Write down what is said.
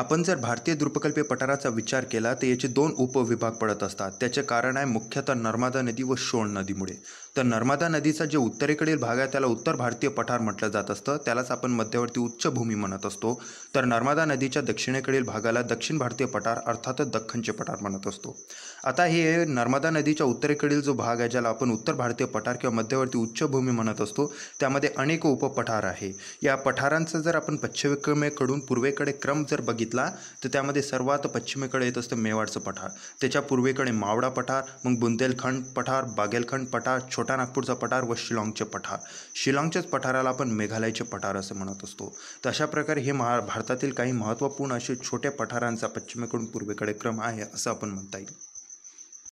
आपण जर भारतीय द्रुपकल्पीय पठाराचा विचार केला तर याचे दोन उपविभाग पडत असतात त्याचे कारण आहे मुख्यतः नर्मदा नदी व शोण नदीमुळे तर नर्मदा नदीचा जे उत्तरेकडील भाग आहे त्याला उत्तर भारतीय पठार म्हटलं जात असतं त्यालाच आपण मध्यवर्ती उच्चभूमी म्हणत असतो तर नर्मदा नदीच्या दक्षिणेकडील भागाला दक्षिण भारतीय पठार अर्थातच दख्खनचे पठार म्हणत असतो आता हे नर्मदा नदीच्या उत्तरेकडील जो भाग आहे ज्याला आपण उत्तर भारतीय पठार किंवा मध्यवर्ती उच्चभूमी म्हणत असतो त्यामध्ये अनेक उपपठार आहे या पठारांचं जर आपण पश्चिमेकडून पूर्वेकडे क्रम जर बघितला बघितला तर त्यामध्ये सर्वात पश्चिमेकडे येत असतं मेवाडचं पठार त्याच्या पूर्वेकडे मावडा पठार मग बुंदेलखंड पठार बागेलखंड पठार छोटा नागपूरचा पठार व शिलाँगचे पठार शिलाँगच्याच पठाराला आपण मेघालयचे पठार असं म्हणत असतो तर अशा प्रकारे हे महा भारतातील काही महत्त्वपूर्ण असे छोट्या पठारांचा पश्चिमेकडून पूर्वेकडे क्रम आहे असं आपण म्हणता येईल